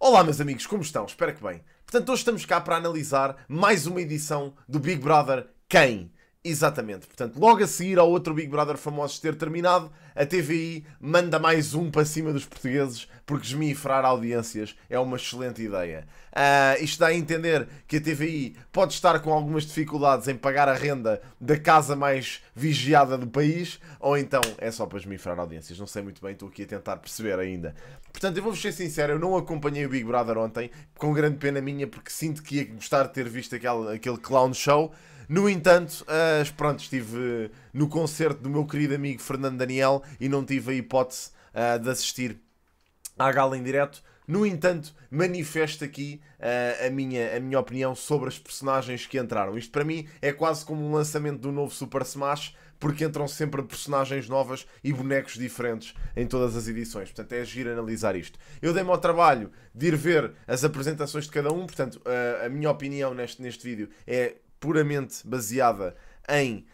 Olá, meus amigos, como estão? Espero que bem. Portanto, hoje estamos cá para analisar mais uma edição do Big Brother Quem? Exatamente. Portanto, logo a seguir ao outro Big Brother famoso ter terminado, a TVI manda mais um para cima dos portugueses, porque esmifrar audiências é uma excelente ideia. Uh, isto dá a entender que a TVI pode estar com algumas dificuldades em pagar a renda da casa mais vigiada do país, ou então é só para esmifrar audiências. Não sei muito bem, estou aqui a tentar perceber ainda. Portanto, eu vou-vos ser sincero, eu não acompanhei o Big Brother ontem, com grande pena minha, porque sinto que ia gostar de ter visto aquele, aquele clown show. No entanto, uh, pronto, estive no concerto do meu querido amigo Fernando Daniel e não tive a hipótese uh, de assistir à gala em direto. No entanto, manifesto aqui uh, a, minha, a minha opinião sobre as personagens que entraram. Isto para mim é quase como um lançamento do novo Super Smash, porque entram sempre personagens novas e bonecos diferentes em todas as edições. Portanto, é giro analisar isto. Eu dei-me ao trabalho de ir ver as apresentações de cada um, portanto, a, ah, a minha opinião neste, neste vídeo é puramente baseada em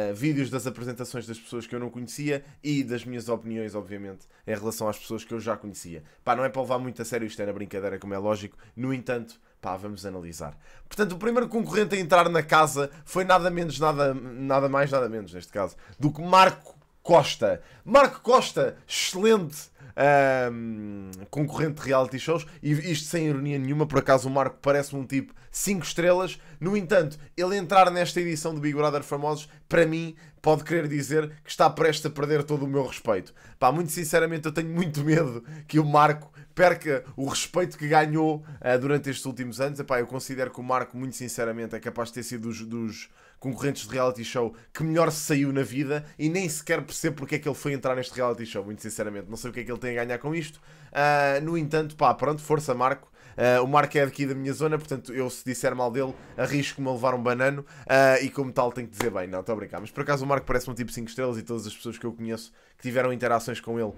uh, vídeos das apresentações das pessoas que eu não conhecia e das minhas opiniões, obviamente, em relação às pessoas que eu já conhecia. Pá, não é para levar muito a sério, isto é na brincadeira, como é lógico. No entanto, pá, vamos analisar. Portanto, o primeiro concorrente a entrar na casa foi nada menos, nada, nada mais, nada menos, neste caso, do que Marco Costa. Marco Costa, excelente um, concorrente de reality shows, e isto sem ironia nenhuma, por acaso o Marco parece-me um tipo 5 estrelas. No entanto, ele entrar nesta edição do Big Brother Famosos para mim, pode querer dizer que está prestes a perder todo o meu respeito. Pá, muito sinceramente, eu tenho muito medo que o Marco perca o respeito que ganhou uh, durante estes últimos anos. Epá, eu considero que o Marco, muito sinceramente, é capaz de ter sido dos, dos concorrentes de reality show que melhor se saiu na vida e nem sequer percebo porque é que ele foi entrar neste reality show, muito sinceramente. Não sei o que é que ele tem a ganhar com isto. Uh, no entanto, pá, pronto, força Marco. Uh, o Marco é daqui da minha zona, portanto, eu se disser mal dele, arrisco-me a levar um banano uh, e como tal tenho que dizer bem, não, estou a brincar. Mas por acaso o Marco parece um tipo 5 estrelas e todas as pessoas que eu conheço que tiveram interações com ele uh,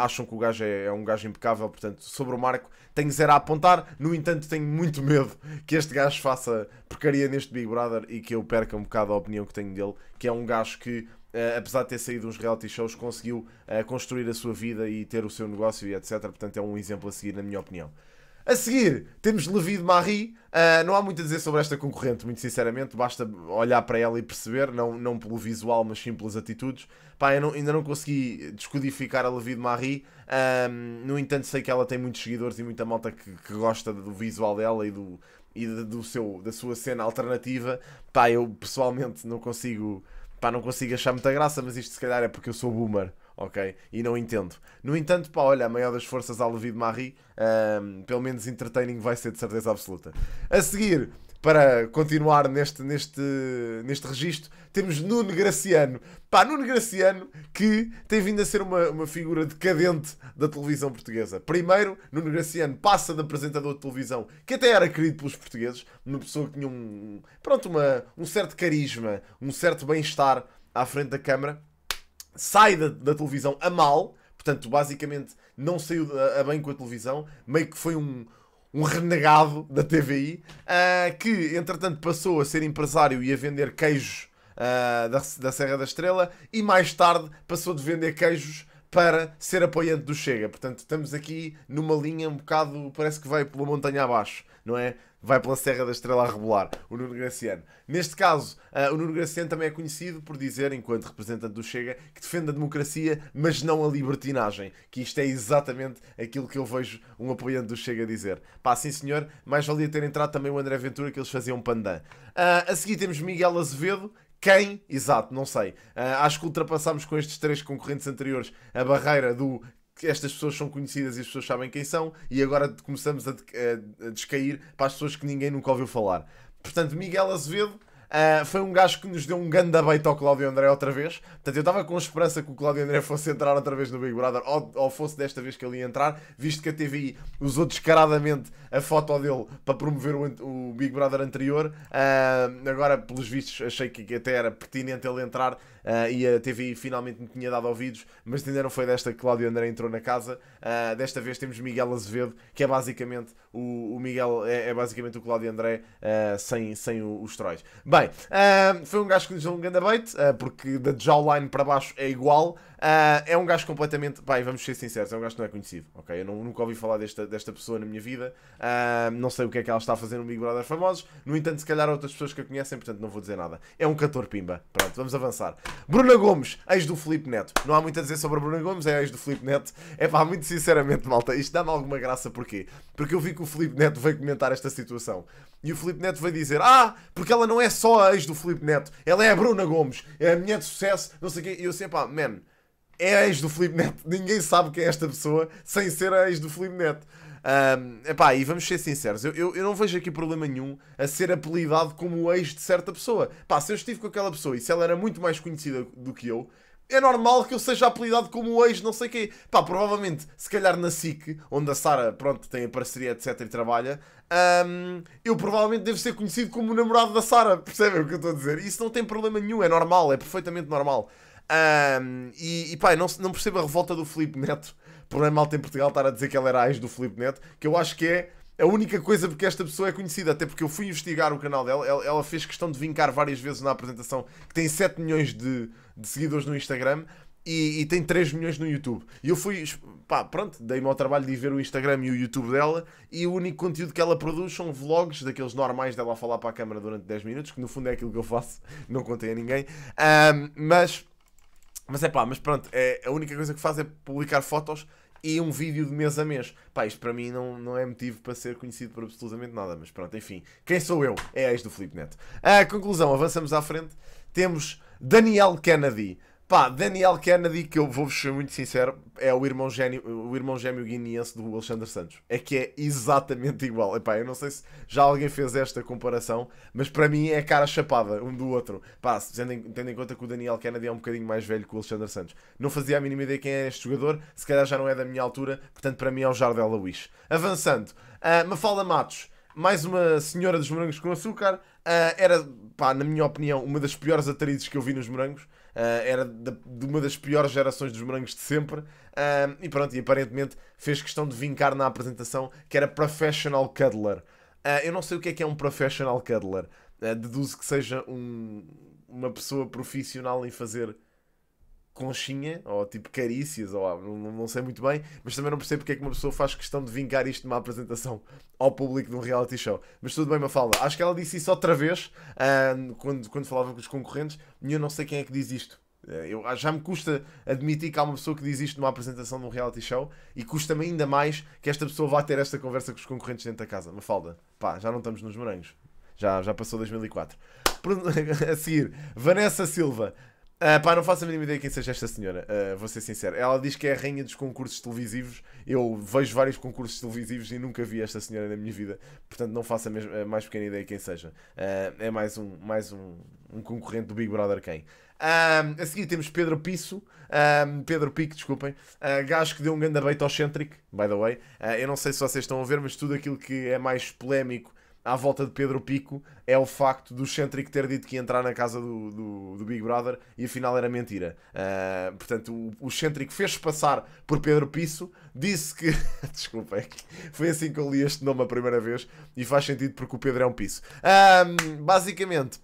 acham que o gajo é, é, um gajo impecável, portanto, sobre o Marco tenho zero a apontar, no entanto, tenho muito medo que este gajo faça porcaria neste Big Brother e que eu perca um bocado a opinião que tenho dele, que é um gajo que Uh, apesar de ter saído uns reality shows, conseguiu uh, construir a sua vida e ter o seu negócio e etc. Portanto, é um exemplo a seguir, na minha opinião. A seguir, temos Levi de Marie. Uh, não há muito a dizer sobre esta concorrente, muito sinceramente. Basta olhar para ela e perceber, não, não pelo visual, mas sim pelas atitudes. Pá, não, ainda não consegui descodificar a Levi de Marie. Ah, no entanto, sei que ela tem muitos seguidores e muita malta que, que gosta do visual dela e, do, e do seu, da sua cena alternativa. Pá, eu pessoalmente não consigo, pá, não consigo achar muita graça, mas isto se calhar é porque eu sou boomer ok? E não entendo. No entanto, pá, olha, a maior das forças ao Levi de Marie, um, pelo menos entertaining vai ser de certeza absoluta. A seguir, para continuar neste, neste, neste registro, temos Nuno Graciano. Pá, Nuno Graciano que tem vindo a ser uma, uma figura decadente da televisão portuguesa. Primeiro, Nuno Graciano passa de apresentador de televisão, que até era querido pelos portugueses, uma pessoa que tinha um, pronto, uma, um certo carisma, um certo bem-estar à frente da câmara sai da, da televisão a mal, portanto, basicamente não saiu a, a, bem com a televisão, meio que foi um, um renegado da TVI, uh, ah, que entretanto passou a ser empresário e a vender queijos uh, da, da Serra da Estrela e mais tarde passou de vender queijos para ser apoiante do Chega. Portanto, estamos aqui numa linha um bocado, parece que vai pela montanha abaixo, não é? vai pela Serra da Estrela a rebolar, o Nuno Graciano. Neste caso, uh, o Nuno Graciano também é conhecido por dizer, enquanto representante do Chega, que defende a democracia, mas não a libertinagem. Que isto é exatamente aquilo que eu vejo um apoiante do Chega dizer. Pá, sim senhor, mais valia ter entrado também o André Ventura, que eles faziam pandan. Uh, a seguir temos Miguel Azevedo, quem, exato, não sei. Uh, acho que ultrapassámos com estes três concorrentes anteriores a barreira do estas pessoas são conhecidas e as pessoas sabem quem são, e agora começamos a, a, a descair para as pessoas que ninguém nunca ouviu falar. Portanto, Miguel Azevedo Uh, foi um gajo que nos deu um grande beito ao Cláudio André outra vez. Portanto, eu estava com esperança que o Cláudio André fosse entrar outra vez no Big Brother, ou, ou, fosse desta vez que ele ia entrar, visto que a TVI usou descaradamente a foto dele para promover o, o Big Brother anterior. Uh, agora, pelos vistos, achei que até era pertinente ele entrar, uh, e a TV finalmente me tinha dado ouvidos, mas ainda não foi desta que Cláudio André entrou na casa. Uh, desta vez temos Miguel Azevedo, que é basicamente o, o Miguel, é, é, basicamente o Cláudio André uh, sem, sem o, os Troyes. Bem, foi um gajo que nos deu um grande bait, porque da jawline para baixo é igual, Uh, é um gajo completamente. Pai, vamos ser sinceros, é um gajo que não é conhecido, ok? Eu não, nunca ouvi falar desta, desta pessoa na minha vida. Uh, não sei o que é que ela está a fazer no Big Brother Famosos. No entanto, se calhar outras pessoas que a conhecem, portanto não vou dizer nada. É um cantor pimba. Pronto, vamos avançar. Bruna Gomes, ex do Felipe Neto. Não há muito a dizer sobre a Bruna Gomes, é ex do Felipe Neto. É pá, muito sinceramente, malta, isto dá-me alguma graça, porquê? Porque eu vi que o Felipe Neto veio comentar esta situação. E o Felipe Neto veio dizer: Ah, porque ela não é só a ex do Felipe Neto, ela é a Bruna Gomes, é a mulher de sucesso, não sei o quê. E eu sei, assim, pá, man é a ex do Felipe Neto. Ninguém sabe quem é esta pessoa sem ser a ex do Felipe Neto. Um, epá, e vamos ser sinceros, eu, eu, eu, não vejo aqui problema nenhum a ser apelidado como o ex de certa pessoa. Pá, se eu estive com aquela pessoa e se ela era muito mais conhecida do que eu, é normal que eu seja apelidado como o ex não sei quê. Pá, provavelmente, se calhar na SIC, onde a Sara, pronto, tem a parceria, etc, e trabalha, um, eu provavelmente devo ser conhecido como o namorado da Sara, percebem o que eu estou a dizer? Isso não tem problema nenhum, é normal, é perfeitamente normal. Um, e, e pá, não, não percebo a revolta do Felipe Neto por não é mal em Portugal estar a dizer que ela era a ex do Felipe Neto, que eu acho que é a única coisa porque esta pessoa é conhecida, até porque eu fui investigar o canal dela, ela, ela fez questão de vincar várias vezes na apresentação que tem 7 milhões de, de seguidores no Instagram e, e, tem 3 milhões no YouTube. E eu fui, pá, pronto, dei-me ao trabalho de ir ver o Instagram e o YouTube dela e o único conteúdo que ela produz são vlogs daqueles normais dela a falar para a câmara durante 10 minutos, que no fundo é aquilo que eu faço, não contei a ninguém, um, mas mas é pá, mas pronto, é, a única coisa que faz é publicar fotos e um vídeo de mês a mês. Pá, isto para mim não, não é motivo para ser conhecido por absolutamente nada, mas pronto, enfim. Quem sou eu? É a ex do Felipe Neto. A ah, conclusão, avançamos à frente. Temos Daniel Kennedy. Pá, Daniel Kennedy, que eu vou-vos ser muito sincero, é o irmão, gênio, o irmão gêmeo guineense do Alexandre Santos. É que é exatamente igual. Epá, eu não sei se já alguém fez esta comparação, mas para mim é cara chapada um do outro. Pá, tendo em, tendo em conta que o Daniel Kennedy é um bocadinho mais velho que o Alexandre Santos. Não fazia a mínima ideia quem é este jogador, se calhar já não é da minha altura, portanto para mim é o Jardel Luís. Avançando, uh, Mafalda Matos mais uma senhora dos morangos com açúcar. Uh, era, pá, na minha opinião, uma das piores atrizes que eu vi nos morangos. Eh, era de, uma das piores gerações dos morangos de sempre. Eh, e pronto, e aparentemente fez questão de vincar na apresentação que era Professional Cuddler. Eh, eu não sei o que é que é um Professional Cuddler. deduzo que seja um, uma pessoa profissional em fazer conchinha, ou tipo carícias, ou não, não, sei muito bem, mas também não percebo porque é que uma pessoa faz questão de vincar isto numa apresentação ao público de um reality show. Mas tudo bem, Mafalda. Acho que ela disse isso outra vez uh, quando, quando falava com os concorrentes, e eu não sei quem é que diz isto. Eh, eu, ah, já me custa admitir que há uma pessoa que diz isto numa apresentação de um reality show e custa-me ainda mais que esta pessoa vá ter esta conversa com os concorrentes dentro da casa. Mafalda, pá, já não estamos nos morangos. Já, já passou 2004. A seguir, Vanessa Silva. Uh, pá, não faço a mínima ideia quem seja esta senhora, uh, vou ser sincero. Ela diz que é a rainha dos concursos televisivos. Eu vejo vários concursos televisivos e nunca vi esta senhora na minha vida, portanto não faço a, mesma, a mais pequena ideia quem seja. Uh, é mais, um, mais um, um concorrente do Big Brother quem. a seguir temos Pedro Pisso, Pedro Pique, desculpem, uh, gajo que deu um grande bait ao Centric, by the way. Uh, eu não sei se vocês estão a ver, mas tudo aquilo que é mais polémico à volta de Pedro Pico é o facto do Centric ter dito que ia entrar na casa do, do, do Big Brother e afinal era mentira. Uh, portanto, o, o Centric fez-se passar por Pedro Pisso, disse que. Desculpa, é foi assim que eu li este nome a primeira vez e faz sentido porque o Pedro é um piso. Uh, ah, basicamente,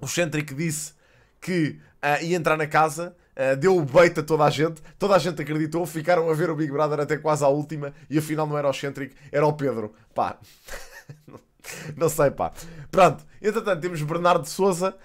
o Centric disse que uh, ia entrar na casa. Uh, deu o bait a toda a gente, toda a gente acreditou, ficaram a ver o Big Brother até quase à última e afinal não era o Centric, era o Pedro. Pá, Não sei, pá. Pronto, entretanto, temos Bernardo Souza, uh,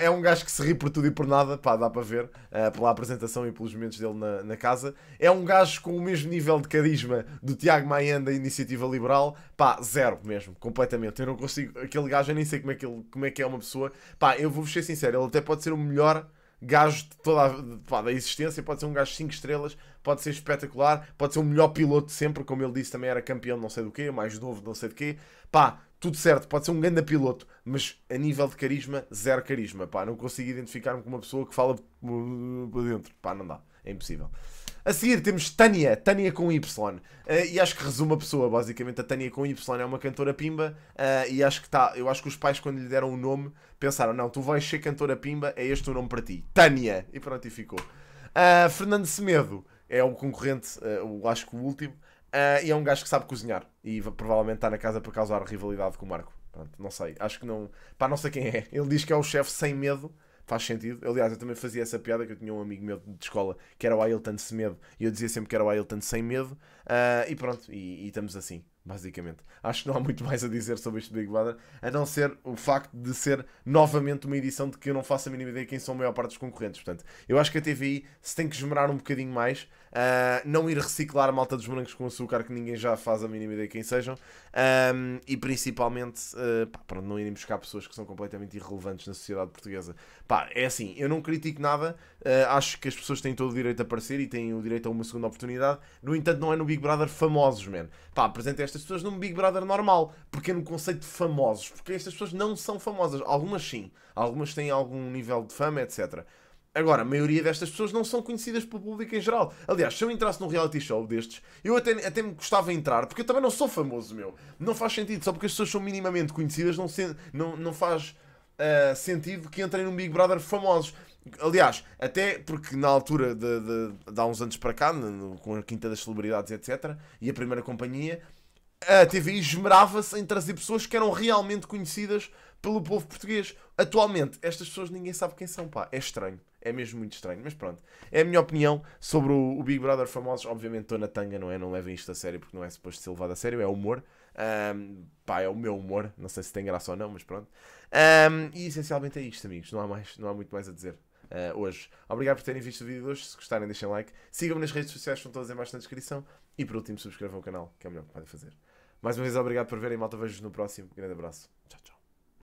é um gajo que se ri por tudo e por nada, pá, dá para ver, uh, pela apresentação e pelos momentos dele na, na, casa. É um gajo com o mesmo nível de carisma do Tiago Maian da Iniciativa Liberal, pá, zero mesmo, completamente. Eu não consigo, aquele gajo, eu nem sei como é que, ele, como é, que é uma pessoa, pá, eu vou-vos ser sincero, ele até pode ser o melhor gajo de toda a, pá, da existência, pode ser um gajo 5 estrelas, pode ser espetacular, pode ser o melhor piloto de sempre, como ele disse, também era campeão não sei do quê, mais novo não sei do quê, pá, tudo certo, pode ser um grande piloto, mas a nível de carisma, zero carisma. Pá, não consigo identificar-me com uma pessoa que fala por dentro. Pá, não dá. É impossível. A seguir temos Tânia, Tânia com Y. Uh, e acho que resume a pessoa, basicamente. A Tânia com Y é uma cantora pimba. Uh, e acho que tá, eu acho que os pais, quando lhe deram o nome, pensaram: não, tu vais ser cantora pimba, é este o nome para ti. Tânia. E pronto, e ficou. Uh, Fernando Semedo é o concorrente, eu acho que o último. Uh, e é um gajo que sabe cozinhar. E provavelmente está na casa para causar rivalidade com o Marco. Pronto, não sei. Acho que não. Pá, não sei quem é. Ele diz que é o chefe sem medo. Faz sentido. Aliás, eu também fazia essa piada que eu tinha um amigo meu de escola que era o Ailton sem medo. E eu dizia sempre que era o Ailton sem medo. Uh, e pronto, e, e estamos assim. Basicamente. Acho que não há muito mais a dizer sobre este Big Brother, a não ser o facto de ser novamente uma edição de que eu não faço a mínima ideia quem são a maior parte dos concorrentes. Portanto, eu acho que a TVI se tem que esmerar um bocadinho mais, uh, não ir reciclar a malta dos brancos com açúcar que ninguém já faz a mínima ideia quem sejam, um, e principalmente uh, pá, não irem buscar pessoas que são completamente irrelevantes na sociedade portuguesa. Pá, é assim, eu não critico nada, uh, acho que as pessoas têm todo o direito a aparecer e têm o direito a uma segunda oportunidade, no entanto, não é no Big Brother famosos, man. Pá, apresenta esta estas pessoas num Big Brother normal, porque é no conceito de famosos, porque estas pessoas não são famosas. Algumas sim, algumas têm algum nível de fama, etc. Agora, a maioria destas pessoas não são conhecidas pelo público em geral. Aliás, se eu entrasse num reality show destes, eu até, até me gostava de entrar, porque eu também não sou famoso, meu. Não faz sentido, só porque as pessoas são minimamente conhecidas, não, se, não, não faz uh, sentido que entrem num Big Brother famosos. Aliás, até porque na altura de, de, de há uns anos para cá, no, com a Quinta das Celebridades, etc., e a primeira companhia, a TVI esmerava-se em trazer pessoas que eram realmente conhecidas pelo povo português. Atualmente, estas pessoas ninguém sabe quem são, pá. É estranho. É mesmo muito estranho. Mas pronto. É a minha opinião sobre o, Big Brother famosos. Obviamente estou na tanga, não é? Não levem isto a sério porque não é suposto ser levado a sério. É humor. Um, pá, é o meu humor. Não sei se tem graça ou não, mas pronto. Um, e essencialmente é isto, amigos. Não há, mais, não há muito mais a dizer. Uh, hoje. Obrigado por terem visto o vídeo de hoje. Se gostarem, deixem like. Sigam-me nas redes sociais, estão todas em baixo na descrição. E por último, subscrevam o canal, que é o melhor que podem fazer. Mais uma vez, obrigado por verem, malta. Vejo-vos no próximo. Grande abraço.